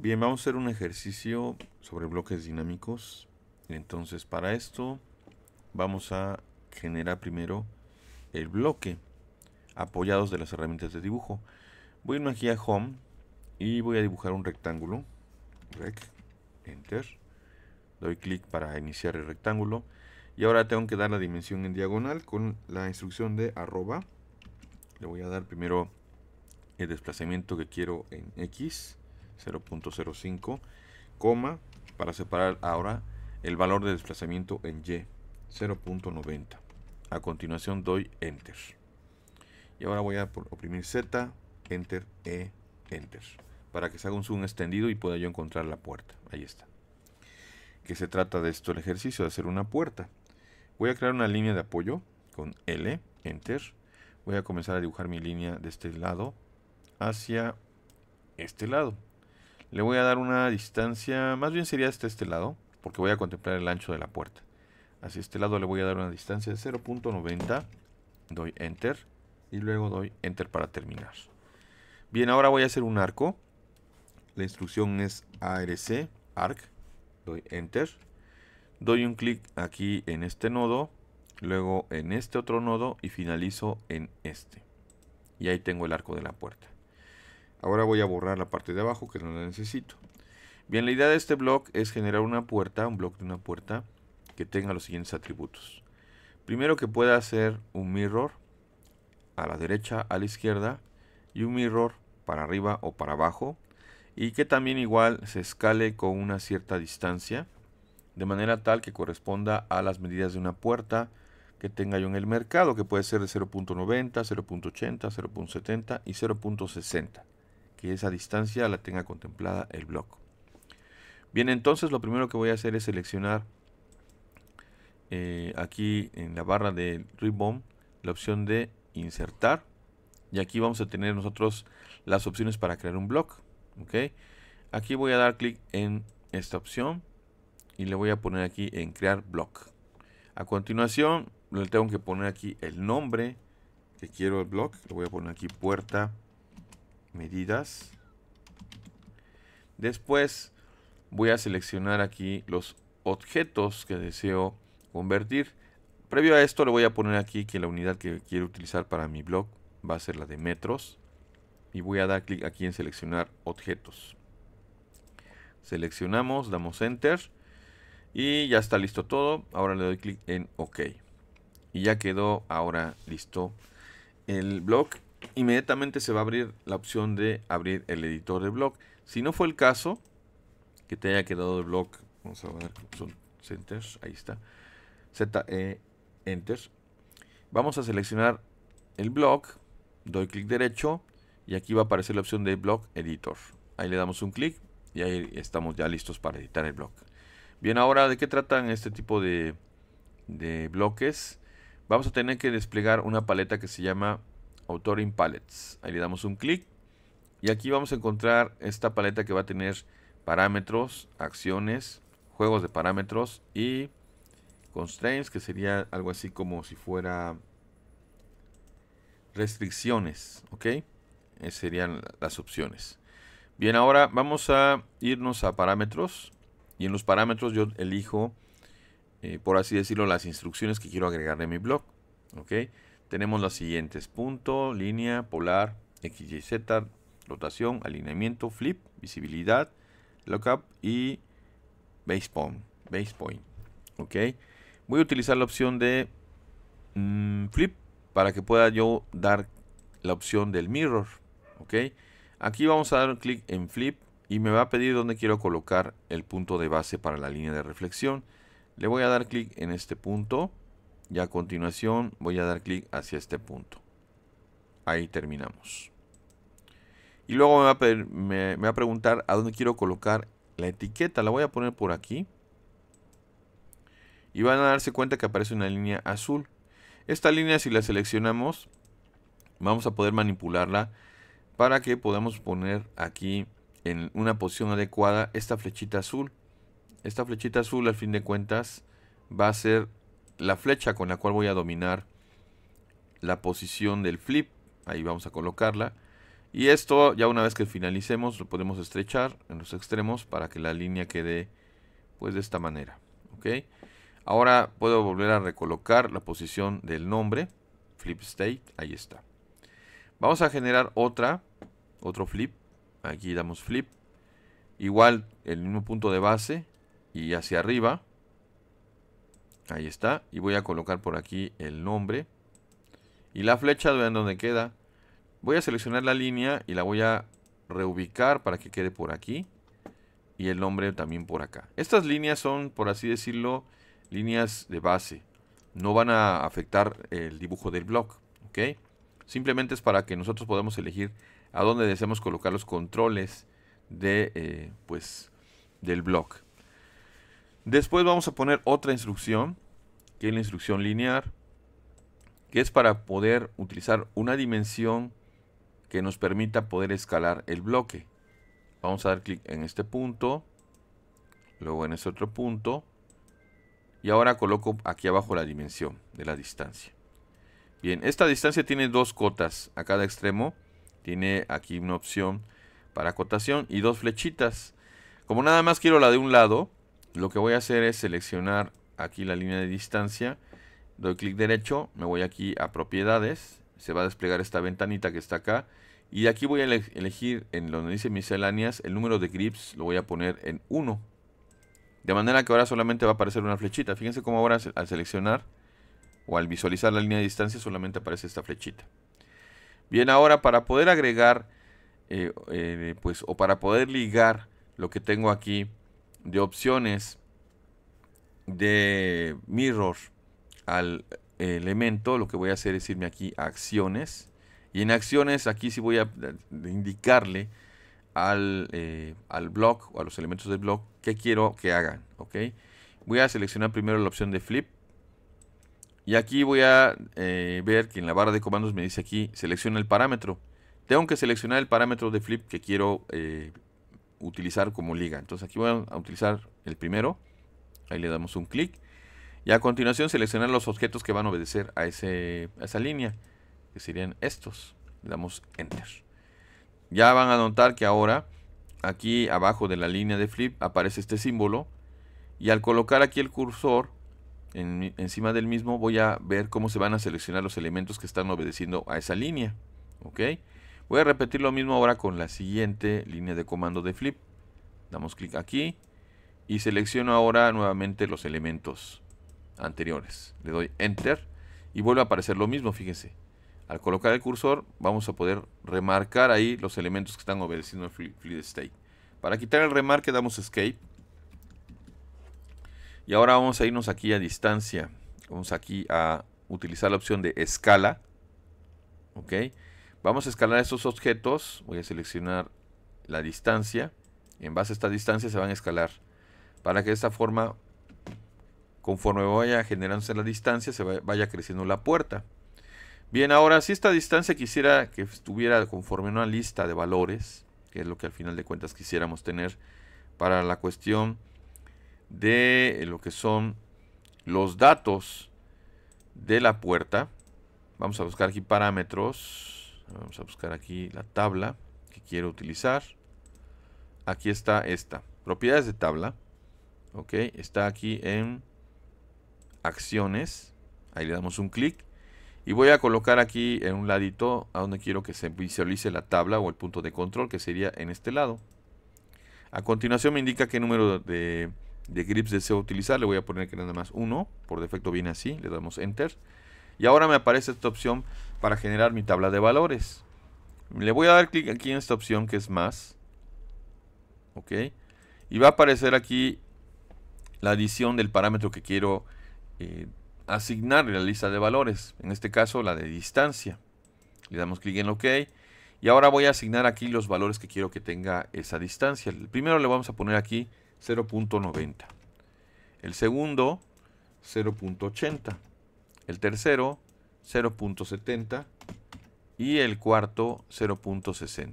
Bien, vamos a hacer un ejercicio sobre bloques dinámicos. Entonces, para esto vamos a generar primero el bloque apoyados de las herramientas de dibujo. Voy a irme aquí a Home y voy a dibujar un rectángulo. Rec, Enter. Doy clic para iniciar el rectángulo. Y ahora tengo que dar la dimensión en diagonal con la instrucción de arroba. Le voy a dar primero el desplazamiento que quiero en X 0.05, coma, para separar ahora el valor de desplazamiento en Y, 0.90. A continuación doy Enter. Y ahora voy a oprimir Z, Enter, E, Enter. Para que se haga un zoom extendido y pueda yo encontrar la puerta. Ahí está. Que se trata de esto el ejercicio, de hacer una puerta. Voy a crear una línea de apoyo con L, Enter. Voy a comenzar a dibujar mi línea de este lado hacia este lado. Le voy a dar una distancia, más bien sería hasta este lado, porque voy a contemplar el ancho de la puerta. Hacia este lado le voy a dar una distancia de 0.90, doy Enter y luego doy Enter para terminar. Bien, ahora voy a hacer un arco. La instrucción es ARC, arc, doy Enter. Doy un clic aquí en este nodo, luego en este otro nodo y finalizo en este. Y ahí tengo el arco de la puerta. Ahora voy a borrar la parte de abajo que no la necesito. Bien, la idea de este blog es generar una puerta, un bloque de una puerta que tenga los siguientes atributos. Primero que pueda hacer un mirror a la derecha, a la izquierda y un mirror para arriba o para abajo y que también igual se escale con una cierta distancia de manera tal que corresponda a las medidas de una puerta que tenga yo en el mercado que puede ser de 0.90, 0.80, 0.70 y 0.60 que esa distancia la tenga contemplada el blog. Bien, entonces lo primero que voy a hacer es seleccionar eh, aquí en la barra de Ribbon la opción de insertar y aquí vamos a tener nosotros las opciones para crear un blog. ¿ok? Aquí voy a dar clic en esta opción y le voy a poner aquí en crear blog. A continuación le tengo que poner aquí el nombre que quiero el blog. Le voy a poner aquí puerta medidas. Después voy a seleccionar aquí los objetos que deseo convertir. Previo a esto le voy a poner aquí que la unidad que quiero utilizar para mi blog va a ser la de metros. Y voy a dar clic aquí en seleccionar objetos. Seleccionamos, damos enter. Y ya está listo todo. Ahora le doy clic en OK. Y ya quedó ahora listo el blog inmediatamente se va a abrir la opción de abrir el editor de blog. Si no fue el caso, que te haya quedado el blog, vamos a ver, son centers, ahí está, Z, -E, Enter. Vamos a seleccionar el blog, doy clic derecho y aquí va a aparecer la opción de blog editor. Ahí le damos un clic y ahí estamos ya listos para editar el blog. Bien, ahora, ¿de qué tratan este tipo de, de bloques? Vamos a tener que desplegar una paleta que se llama Authoring Palettes. Ahí le damos un clic y aquí vamos a encontrar esta paleta que va a tener parámetros, acciones, juegos de parámetros y constraints, que sería algo así como si fuera restricciones, ¿ok? Esas serían las opciones. Bien, ahora vamos a irnos a parámetros y en los parámetros yo elijo, eh, por así decirlo, las instrucciones que quiero agregar a mi blog, ¿ok? tenemos los siguientes. Punto, línea, polar, X, Y, Z, rotación, alineamiento, flip, visibilidad, lockup y base point. Base point. ¿Ok? Voy a utilizar la opción de mm, flip para que pueda yo dar la opción del mirror. ¿Ok? Aquí vamos a dar un clic en flip y me va a pedir dónde quiero colocar el punto de base para la línea de reflexión. Le voy a dar clic en este punto y a continuación voy a dar clic hacia este punto. Ahí terminamos. Y luego me va, a preguntar a dónde quiero colocar la etiqueta. La voy a poner por aquí. Y van a darse cuenta que aparece una línea azul. Esta línea si la seleccionamos vamos a poder manipularla para que podamos poner aquí en una posición adecuada esta flechita azul. Esta flechita azul al fin de cuentas va a ser la flecha con la cual voy a dominar la posición del flip. Ahí vamos a colocarla. Y esto ya una vez que finalicemos lo podemos estrechar en los extremos para que la línea quede pues de esta manera. Ahora puedo volver a recolocar la posición del nombre. Flip state, ahí está. Vamos a generar otra, otro flip. Aquí damos flip. Igual el mismo punto de base y hacia arriba. Ahí está. Y voy a colocar por aquí el nombre. Y la flecha, vean dónde queda. Voy a seleccionar la línea y la voy a reubicar para que quede por aquí. Y el nombre también por acá. Estas líneas son, por así decirlo, líneas de base. No van a afectar el dibujo del blog. Simplemente es para que nosotros podamos elegir a dónde deseamos colocar los controles de, eh, pues, del blog. Después vamos a poner otra instrucción, que es la instrucción linear, que es para poder utilizar una dimensión que nos permita poder escalar el bloque. Vamos a dar clic en este punto, luego en este otro punto, y ahora coloco aquí abajo la dimensión de la distancia. Bien, esta distancia tiene dos cotas a cada extremo. Tiene aquí una opción para cotación y dos flechitas. Como nada más quiero la de un lado, lo que voy a hacer es seleccionar aquí la línea de distancia, doy clic derecho, me voy aquí a propiedades, se va a desplegar esta ventanita que está acá, y aquí voy a elegir en donde dice misceláneas, el número de grips lo voy a poner en 1. De manera que ahora solamente va a aparecer una flechita. Fíjense cómo ahora al seleccionar o al visualizar la línea de distancia solamente aparece esta flechita. Bien, ahora para poder agregar eh, eh, pues, o para poder ligar lo que tengo aquí de opciones de mirror al elemento, lo que voy a hacer es irme aquí a acciones. Y en acciones aquí sí voy a indicarle al, eh, al block o a los elementos del blog que quiero que hagan. ok Voy a seleccionar primero la opción de flip. Y aquí voy a eh, ver que en la barra de comandos me dice aquí selecciona el parámetro. Tengo que seleccionar el parámetro de flip que quiero eh, utilizar como liga. Entonces aquí voy a utilizar el primero. Ahí le damos un clic. Y a continuación seleccionar los objetos que van a obedecer a, esa línea. Que serían estos. Le damos Enter. Ya van a notar que ahora aquí abajo de la línea de flip aparece este símbolo. Y al colocar aquí el cursor encima del mismo voy a ver cómo se van a seleccionar los elementos que están obedeciendo a esa línea. ¿Ok? Voy a repetir lo mismo ahora con la siguiente línea de comando de flip. Damos clic aquí y selecciono ahora nuevamente los elementos anteriores. Le doy enter y vuelve a aparecer lo mismo, fíjense. Al colocar el cursor vamos a poder remarcar ahí los elementos que están obedeciendo el flip, state. Para quitar el remarque damos escape. Y ahora vamos a irnos aquí a distancia. Vamos aquí a utilizar la opción de escala. ok Vamos a escalar estos objetos. Voy a seleccionar la distancia. En base a esta distancia se van a escalar. Para que de esta forma, conforme vaya generándose la distancia, se vaya creciendo la puerta. Bien, ahora si esta distancia quisiera que estuviera conforme a una lista de valores, que es lo que al final de cuentas quisiéramos tener para la cuestión de eh, lo que son los datos de la puerta. Vamos a buscar aquí parámetros. Vamos a buscar aquí la tabla que quiero utilizar. Aquí está esta. Propiedades de tabla. Ok, está aquí en acciones. Ahí le damos un clic. Y voy a colocar aquí en un ladito a donde quiero que se visualice la tabla o el punto de control, que sería en este lado. A continuación me indica qué número de, de grips deseo utilizar. Le voy a poner que nada más uno. Por defecto viene así. Le damos Enter. Y ahora me aparece esta opción para generar mi tabla de valores. Le voy a dar clic aquí en esta opción que es más. Ok. Y va a aparecer aquí la adición del parámetro que quiero eh, asignar en la lista de valores. En este caso la de distancia. Le damos clic en OK. Y ahora voy a asignar aquí los valores que quiero que tenga esa distancia. El primero le vamos a poner aquí 0.90. El segundo 0.80. El tercero, 0.70. Y el cuarto, 0.60.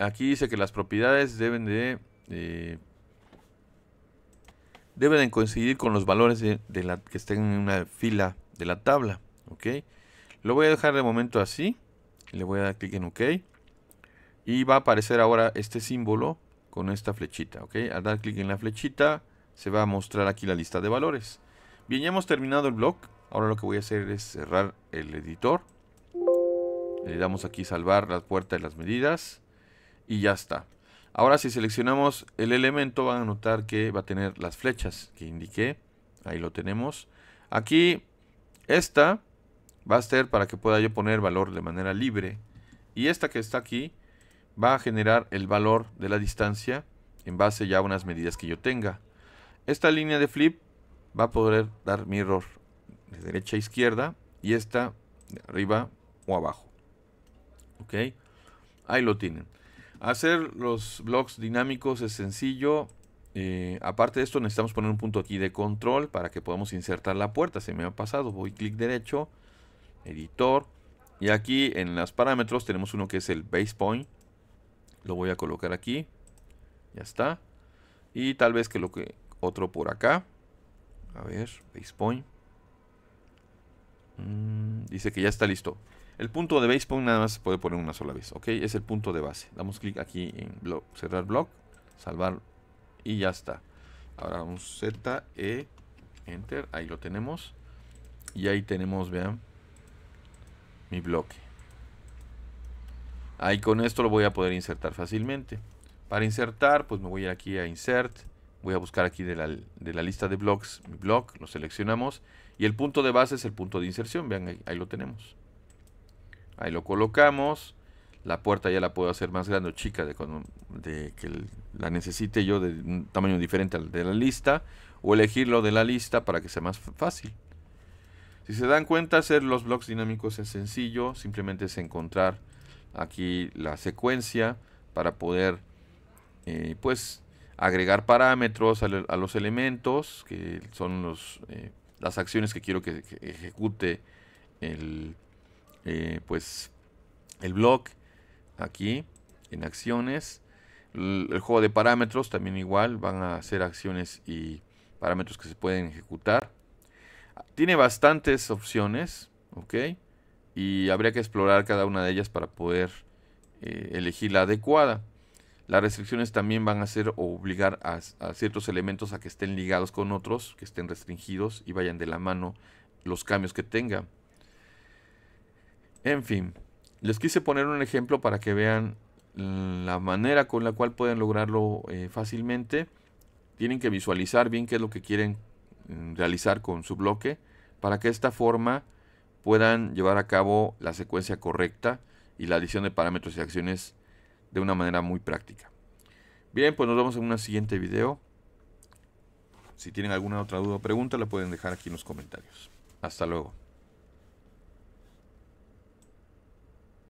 Aquí dice que las propiedades deben de... Eh, deben coincidir con los valores de, la, que estén en una fila de la tabla. ¿Ok? Lo voy a dejar de momento así. Le voy a dar clic en OK. Y va a aparecer ahora este símbolo con esta flechita. ¿Ok? Al dar clic en la flechita se va a mostrar aquí la lista de valores. Bien, ya hemos terminado el blog. Ahora lo que voy a hacer es cerrar el editor. Le damos aquí salvar la puerta de las medidas. Y ya está. Ahora si seleccionamos el elemento van a notar que va a tener las flechas que indiqué. Ahí lo tenemos. Aquí esta va a ser para que pueda yo poner valor de manera libre. Y esta que está aquí va a generar el valor de la distancia en base ya a unas medidas que yo tenga. Esta línea de flip va a poder dar mirror de derecha a izquierda y esta de arriba o abajo. Ok, ahí lo tienen. Hacer los blocks dinámicos es sencillo. Eh, aparte de esto, necesitamos poner un punto aquí de control para que podamos insertar la puerta. Se me ha pasado, voy clic derecho, editor. Y aquí en los parámetros tenemos uno que es el base point. Lo voy a colocar aquí. Ya está. Y tal vez que lo que otro por acá. A ver, base point. Mm, dice que ya está listo. El punto de base point nada más se puede poner una sola vez, ¿ok? Es el punto de base. Damos clic aquí en cerrar blog, salvar y ya está. Ahora vamos Z, E, Enter, ahí lo tenemos. Y ahí tenemos, vean, mi bloque. Ahí con esto lo voy a poder insertar fácilmente. Para insertar, pues me voy aquí a Insert voy a buscar aquí de la, lista de blogs, mi blog, lo seleccionamos y el punto de base es el punto de inserción, vean, ahí, lo tenemos. Ahí lo colocamos, la puerta ya la puedo hacer más grande o chica de, que la necesite yo de un tamaño diferente al de la lista o elegirlo de la lista para que sea más fácil. Si se dan cuenta, hacer los blogs dinámicos es sencillo, simplemente es encontrar aquí la secuencia para poder eh, pues agregar parámetros a, los elementos, que son los, eh, las acciones que quiero que, ejecute el, eh, pues, el blog aquí en acciones. El, juego de parámetros también igual, van a ser acciones y parámetros que se pueden ejecutar. Tiene bastantes opciones, ¿ok? Y habría que explorar cada una de ellas para poder eh, elegir la adecuada. Las restricciones también van a ser o obligar a, ciertos elementos a que estén ligados con otros, que estén restringidos y vayan de la mano los cambios que tengan. En fin, les quise poner un ejemplo para que vean la manera con la cual pueden lograrlo eh, fácilmente. Tienen que visualizar bien qué es lo que quieren mm, realizar con su bloque para que de esta forma puedan llevar a cabo la secuencia correcta y la adición de parámetros y acciones de una manera muy práctica. Bien, pues nos vemos en un siguiente video. Si tienen alguna otra duda o pregunta, la pueden dejar aquí en los comentarios. Hasta luego.